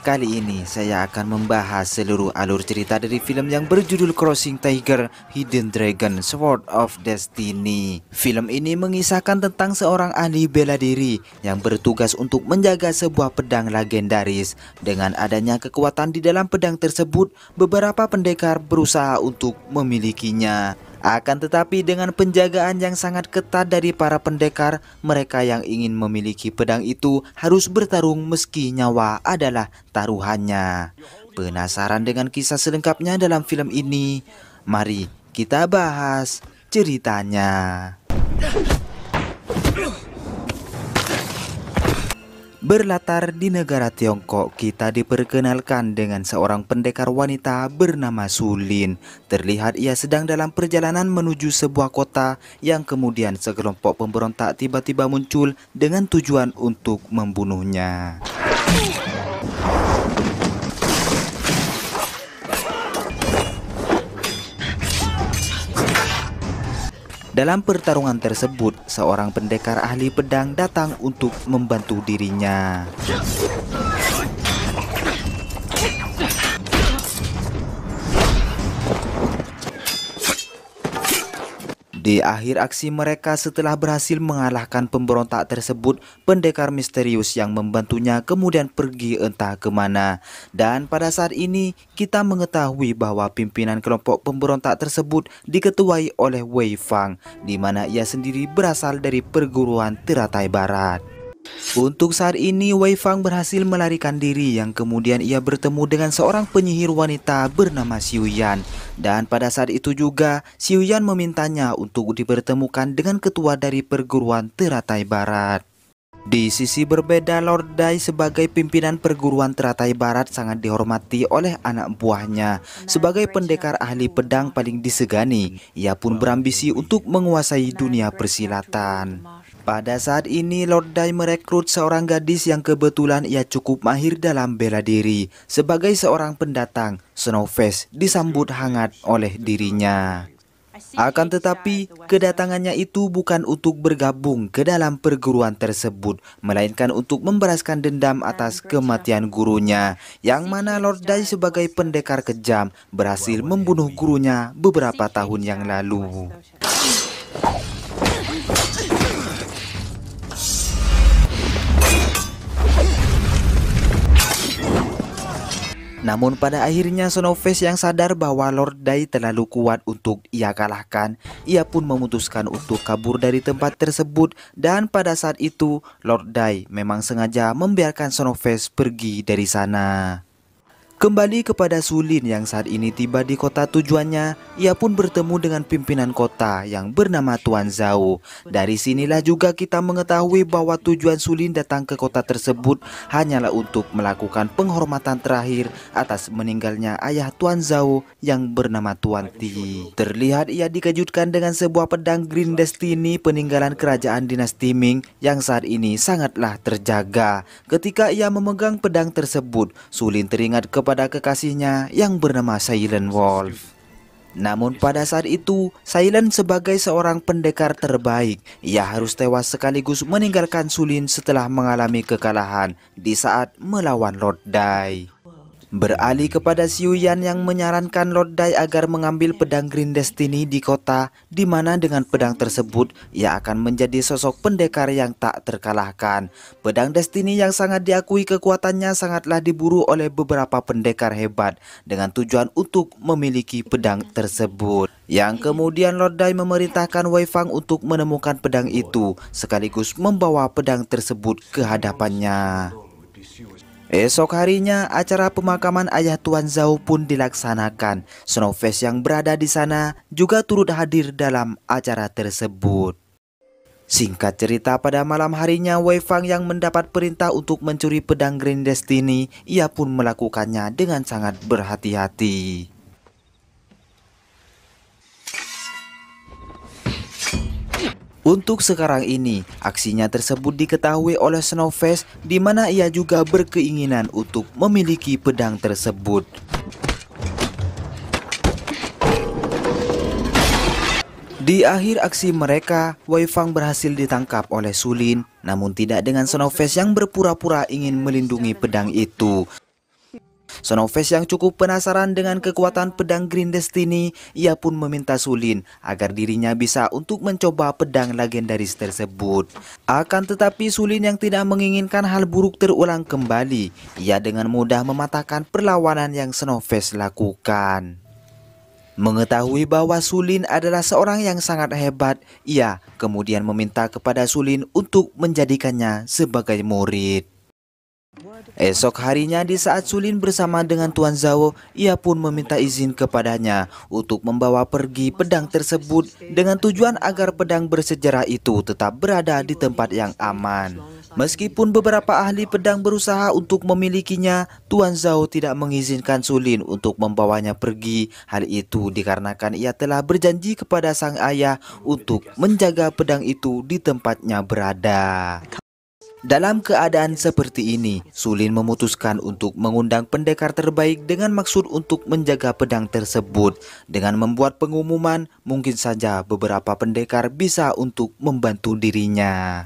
Kali ini saya akan membahas seluruh alur cerita dari film yang berjudul Crossing Tiger Hidden Dragon Sword of Destiny Film ini mengisahkan tentang seorang ahli bela diri yang bertugas untuk menjaga sebuah pedang legendaris Dengan adanya kekuatan di dalam pedang tersebut beberapa pendekar berusaha untuk memilikinya akan tetapi dengan penjagaan yang sangat ketat dari para pendekar, mereka yang ingin memiliki pedang itu harus bertarung meski nyawa adalah taruhannya. Penasaran dengan kisah selengkapnya dalam film ini? Mari kita bahas ceritanya. Berlatar di negara Tiongkok, kita diperkenalkan dengan seorang pendekar wanita bernama Sulin. Terlihat ia sedang dalam perjalanan menuju sebuah kota yang kemudian sekelompok pemberontak tiba-tiba muncul dengan tujuan untuk membunuhnya. Dalam pertarungan tersebut, seorang pendekar ahli pedang datang untuk membantu dirinya. Di akhir aksi mereka setelah berhasil mengalahkan pemberontak tersebut, pendekar misterius yang membantunya kemudian pergi entah kemana. Dan pada saat ini, kita mengetahui bahwa pimpinan kelompok pemberontak tersebut diketuai oleh Wei Fang, di mana ia sendiri berasal dari perguruan teratai barat. Untuk saat ini, Wei Fang berhasil melarikan diri yang kemudian ia bertemu dengan seorang penyihir wanita bernama Xiu Yan. Dan pada saat itu juga, Xiu Yan memintanya untuk dipertemukan dengan ketua dari perguruan teratai barat. Di sisi berbeda, Lord Dai sebagai pimpinan perguruan teratai barat sangat dihormati oleh anak buahnya. Sebagai pendekar ahli pedang paling disegani, ia pun berambisi untuk menguasai dunia persilatan. Pada saat ini, Lord Dai merekrut seorang gadis yang kebetulan ia cukup mahir dalam bela diri. Sebagai seorang pendatang, Snowface disambut hangat oleh dirinya. Akan tetapi, kedatangannya itu bukan untuk bergabung ke dalam perguruan tersebut, melainkan untuk membalaskan dendam atas kematian gurunya, yang mana Lord Dai sebagai pendekar kejam berhasil membunuh gurunya beberapa tahun yang lalu. Namun pada akhirnya Snowface yang sadar bahwa Lord Dai terlalu kuat untuk ia kalahkan, ia pun memutuskan untuk kabur dari tempat tersebut dan pada saat itu Lord Dai memang sengaja membiarkan Snowface pergi dari sana. Kembali kepada Sulin yang saat ini tiba di kota tujuannya, ia pun bertemu dengan pimpinan kota yang bernama Tuan Zhao. Dari sinilah juga kita mengetahui bahwa tujuan Sulin datang ke kota tersebut hanyalah untuk melakukan penghormatan terakhir atas meninggalnya ayah Tuan Zhao yang bernama Tuan Ti. Terlihat ia dikejutkan dengan sebuah pedang Green Destiny peninggalan kerajaan dinasti Ming yang saat ini sangatlah terjaga. Ketika ia memegang pedang tersebut, Sulin teringat kepada kepada kekasihnya yang bernama Silent Wolf. Namun pada saat itu, Silent sebagai seorang pendekar terbaik, ia harus tewas sekaligus meninggalkan Sulin setelah mengalami kekalahan di saat melawan Lord Dai. Beralih kepada Xiu yang menyarankan Lord Dai agar mengambil pedang Green Destiny di kota, di mana dengan pedang tersebut ia akan menjadi sosok pendekar yang tak terkalahkan. Pedang Destiny yang sangat diakui kekuatannya sangatlah diburu oleh beberapa pendekar hebat dengan tujuan untuk memiliki pedang tersebut. Yang kemudian Lord Dai memerintahkan Wei Fang untuk menemukan pedang itu sekaligus membawa pedang tersebut ke hadapannya. Esok harinya acara pemakaman ayah Tuan Zhao pun dilaksanakan. Snowface yang berada di sana juga turut hadir dalam acara tersebut. Singkat cerita pada malam harinya Wei Fang yang mendapat perintah untuk mencuri pedang Green Destiny, ia pun melakukannya dengan sangat berhati-hati. Untuk sekarang ini, aksinya tersebut diketahui oleh Snowface di mana ia juga berkeinginan untuk memiliki pedang tersebut. Di akhir aksi mereka, Wei Fang berhasil ditangkap oleh Sulin, namun tidak dengan Snowface yang berpura-pura ingin melindungi pedang itu. Sonoves yang cukup penasaran dengan kekuatan pedang Green Destiny, ia pun meminta Sulin agar dirinya bisa untuk mencoba pedang legendaris tersebut. Akan tetapi Sulin yang tidak menginginkan hal buruk terulang kembali, ia dengan mudah mematahkan perlawanan yang Sonoves lakukan. Mengetahui bahwa Sulin adalah seorang yang sangat hebat, ia kemudian meminta kepada Sulin untuk menjadikannya sebagai murid. Esok harinya di saat Sulin bersama dengan Tuan Zhao, ia pun meminta izin kepadanya untuk membawa pergi pedang tersebut dengan tujuan agar pedang bersejarah itu tetap berada di tempat yang aman. Meskipun beberapa ahli pedang berusaha untuk memilikinya, Tuan Zhao tidak mengizinkan Sulin untuk membawanya pergi. Hal itu dikarenakan ia telah berjanji kepada sang ayah untuk menjaga pedang itu di tempatnya berada. Dalam keadaan seperti ini, Sulin memutuskan untuk mengundang pendekar terbaik dengan maksud untuk menjaga pedang tersebut. Dengan membuat pengumuman, mungkin saja beberapa pendekar bisa untuk membantu dirinya.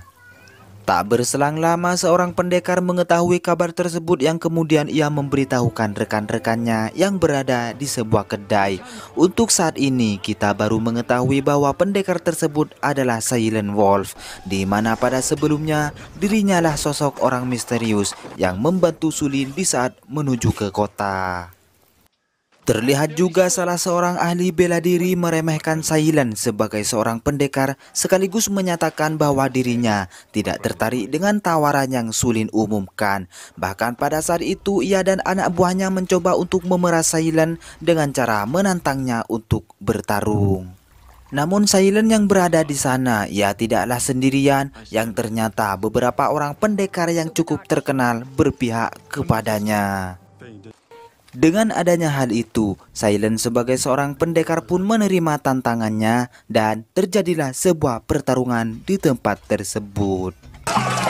Tak berselang lama seorang pendekar mengetahui kabar tersebut yang kemudian ia memberitahukan rekan-rekannya yang berada di sebuah kedai. Untuk saat ini kita baru mengetahui bahwa pendekar tersebut adalah Silent Wolf di mana pada sebelumnya dirinya lah sosok orang misterius yang membantu Sulin di saat menuju ke kota. Terlihat juga salah seorang ahli bela diri meremehkan Sailan sebagai seorang pendekar sekaligus menyatakan bahwa dirinya tidak tertarik dengan tawaran yang Sulin umumkan. Bahkan pada saat itu ia dan anak buahnya mencoba untuk memeras Sailan dengan cara menantangnya untuk bertarung. Namun Silent yang berada di sana, ia tidaklah sendirian yang ternyata beberapa orang pendekar yang cukup terkenal berpihak kepadanya. Dengan adanya hal itu, Silent sebagai seorang pendekar pun menerima tantangannya dan terjadilah sebuah pertarungan di tempat tersebut. Ah!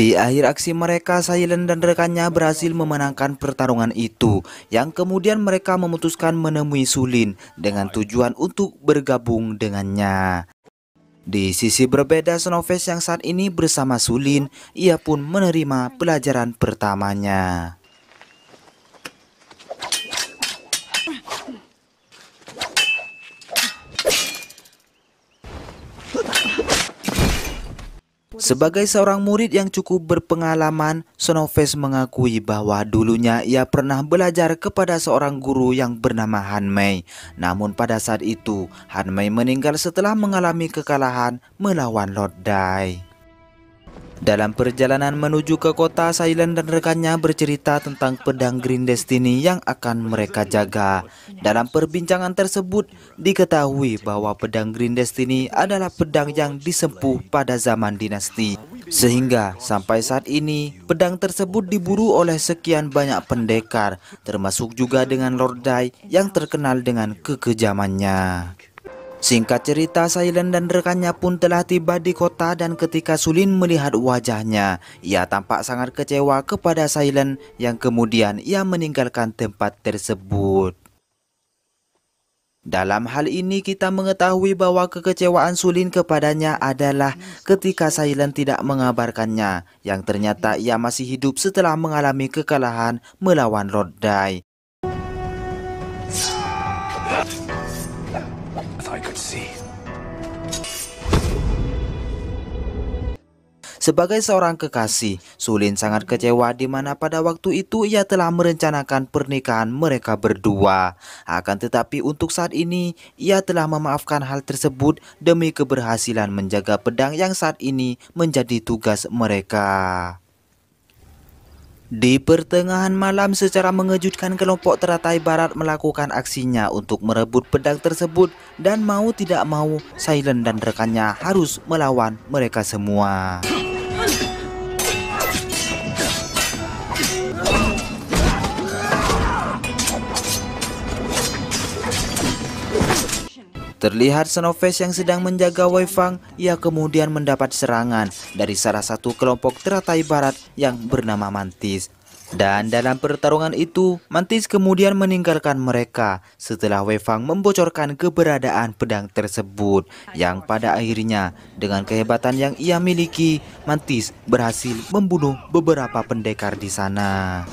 Di akhir aksi mereka, Silent dan rekannya berhasil memenangkan pertarungan itu, yang kemudian mereka memutuskan menemui Sulin dengan tujuan untuk bergabung dengannya. Di sisi berbeda, Snowface yang saat ini bersama Sulin, ia pun menerima pelajaran pertamanya. Sebagai seorang murid yang cukup berpengalaman, Sonoves mengakui bahwa dulunya ia pernah belajar kepada seorang guru yang bernama Han Mei. Namun pada saat itu, Han Mei meninggal setelah mengalami kekalahan melawan Lord Dai. Dalam perjalanan menuju ke kota, Sailan dan rekannya bercerita tentang pedang Green Destiny yang akan mereka jaga. Dalam perbincangan tersebut, diketahui bahwa pedang Green Destiny adalah pedang yang disempuh pada zaman dinasti. Sehingga sampai saat ini, pedang tersebut diburu oleh sekian banyak pendekar, termasuk juga dengan Lord Dai yang terkenal dengan kekejamannya. Singkat cerita, Sailen dan rekannya pun telah tiba di kota dan ketika Sulin melihat wajahnya, ia tampak sangat kecewa kepada Sailen yang kemudian ia meninggalkan tempat tersebut. Dalam hal ini kita mengetahui bahwa kekecewaan Sulin kepadanya adalah ketika Sailen tidak mengabarkannya yang ternyata ia masih hidup setelah mengalami kekalahan melawan Rodai. I could see. Sebagai seorang kekasih, Sulin sangat kecewa di mana pada waktu itu ia telah merencanakan pernikahan mereka berdua. Akan tetapi untuk saat ini, ia telah memaafkan hal tersebut demi keberhasilan menjaga pedang yang saat ini menjadi tugas mereka. Di pertengahan malam secara mengejutkan kelompok teratai barat melakukan aksinya untuk merebut pedang tersebut dan mau tidak mau Silent dan rekannya harus melawan mereka semua. Terlihat Snowface yang sedang menjaga Wei Fang, ia kemudian mendapat serangan dari salah satu kelompok teratai barat yang bernama Mantis. Dan dalam pertarungan itu, Mantis kemudian meninggalkan mereka setelah Wei Fang membocorkan keberadaan pedang tersebut yang pada akhirnya dengan kehebatan yang ia miliki, Mantis berhasil membunuh beberapa pendekar di sana.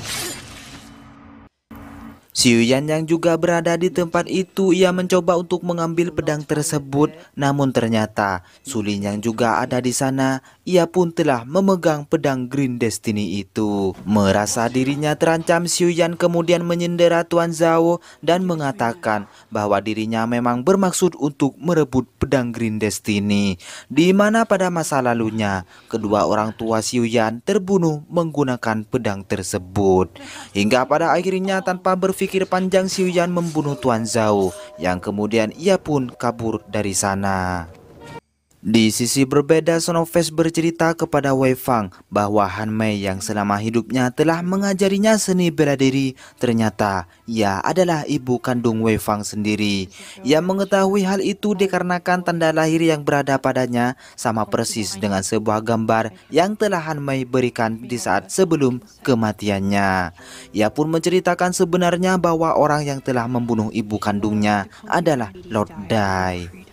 Si Yuyan yang juga berada di tempat itu, ia mencoba untuk mengambil pedang tersebut, namun ternyata Sulin yang juga ada di sana ia pun telah memegang pedang Green Destiny itu. Merasa dirinya terancam, Xiu Yan kemudian menyendera Tuan Zhao dan mengatakan bahwa dirinya memang bermaksud untuk merebut pedang Green Destiny. Di mana pada masa lalunya, kedua orang tua Xiu Yan terbunuh menggunakan pedang tersebut. Hingga pada akhirnya tanpa berpikir panjang Xiu Yan membunuh Tuan Zhao yang kemudian ia pun kabur dari sana. Di sisi berbeda, Sonoves bercerita kepada Wei Fang bahwa Han Mei yang selama hidupnya telah mengajarinya seni bela diri, ternyata ia adalah ibu kandung Wei Fang sendiri. Ia mengetahui hal itu dikarenakan tanda lahir yang berada padanya sama persis dengan sebuah gambar yang telah Han Mei berikan di saat sebelum kematiannya. Ia pun menceritakan sebenarnya bahwa orang yang telah membunuh ibu kandungnya adalah Lord Dai.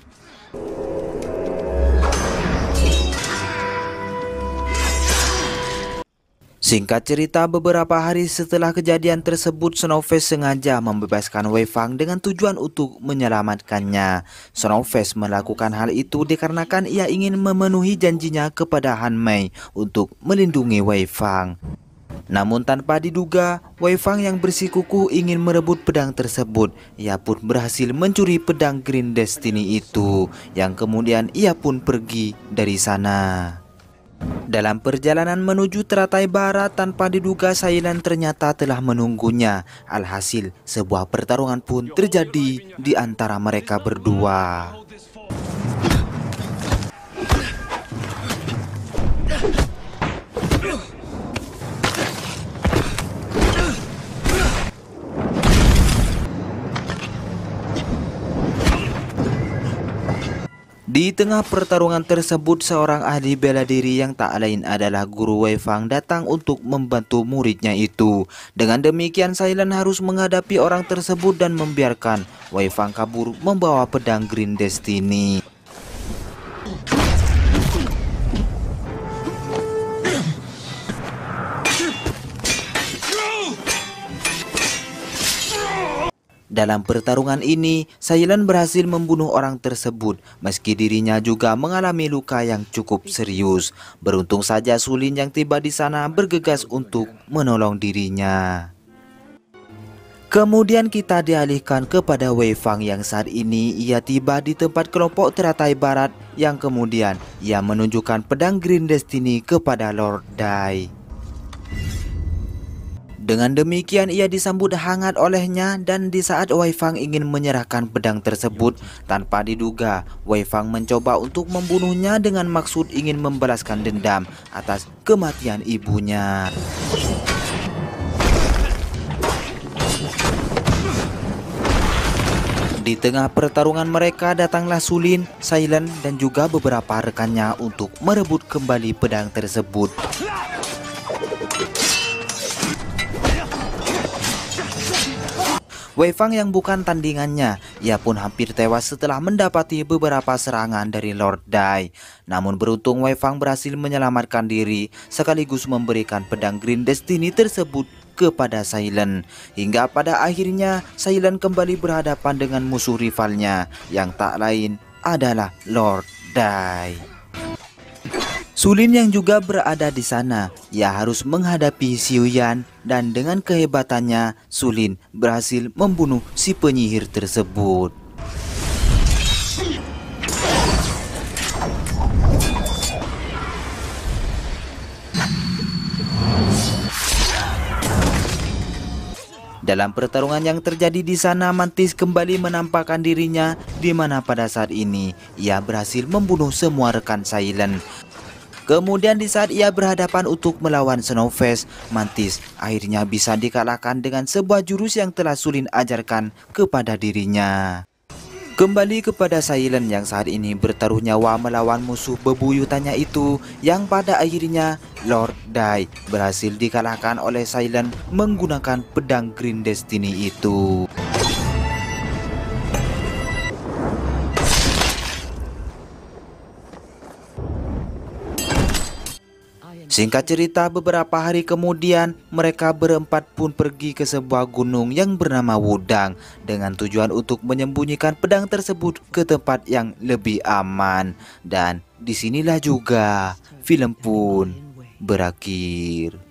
Singkat cerita, beberapa hari setelah kejadian tersebut, Snowface sengaja membebaskan Wei Fang dengan tujuan untuk menyelamatkannya. Snowface melakukan hal itu dikarenakan ia ingin memenuhi janjinya kepada Han Mei untuk melindungi Wei Fang. Namun tanpa diduga, Wei Fang yang bersikuku ingin merebut pedang tersebut. Ia pun berhasil mencuri pedang Green Destiny itu, yang kemudian ia pun pergi dari sana. Dalam perjalanan menuju teratai barat tanpa diduga Sailan ternyata telah menunggunya. Alhasil, sebuah pertarungan pun terjadi di antara mereka berdua. Di tengah pertarungan tersebut, seorang ahli bela diri yang tak lain adalah Guru Wei Fang datang untuk membantu muridnya itu. Dengan demikian, Silent harus menghadapi orang tersebut dan membiarkan Wei Fang kabur membawa pedang Green Destiny. Dalam pertarungan ini, Sailan berhasil membunuh orang tersebut meski dirinya juga mengalami luka yang cukup serius. Beruntung saja Sulin yang tiba di sana bergegas untuk menolong dirinya. Kemudian kita dialihkan kepada Wei Fang yang saat ini ia tiba di tempat kelompok teratai barat yang kemudian ia menunjukkan pedang Green Destiny kepada Lord Dai. Dengan demikian ia disambut hangat olehnya dan di saat Wei Fang ingin menyerahkan pedang tersebut tanpa diduga, Wei Fang mencoba untuk membunuhnya dengan maksud ingin membalaskan dendam atas kematian ibunya. Di tengah pertarungan mereka datanglah Sulin, Silent dan juga beberapa rekannya untuk merebut kembali pedang tersebut. Wei Fang yang bukan tandingannya, ia pun hampir tewas setelah mendapati beberapa serangan dari Lord Dai. Namun beruntung Wei Fang berhasil menyelamatkan diri sekaligus memberikan pedang Green Destiny tersebut kepada Silent hingga pada akhirnya Silent kembali berhadapan dengan musuh rivalnya yang tak lain adalah Lord Dai. Sulin yang juga berada di sana, ia harus menghadapi Siuyan dan dengan kehebatannya Sulin berhasil membunuh si penyihir tersebut. Dalam pertarungan yang terjadi di sana, Mantis kembali menampakkan dirinya di mana pada saat ini ia berhasil membunuh semua rekan Silent. Kemudian di saat ia berhadapan untuk melawan Snowface, Mantis akhirnya bisa dikalahkan dengan sebuah jurus yang telah Sulin ajarkan kepada dirinya. Kembali kepada Silent yang saat ini bertaruh nyawa melawan musuh bebuyutannya itu yang pada akhirnya Lord Dai berhasil dikalahkan oleh Silent menggunakan pedang Green Destiny itu. Singkat cerita, beberapa hari kemudian mereka berempat pun pergi ke sebuah gunung yang bernama Wudang dengan tujuan untuk menyembunyikan pedang tersebut ke tempat yang lebih aman. Dan disinilah juga film pun berakhir.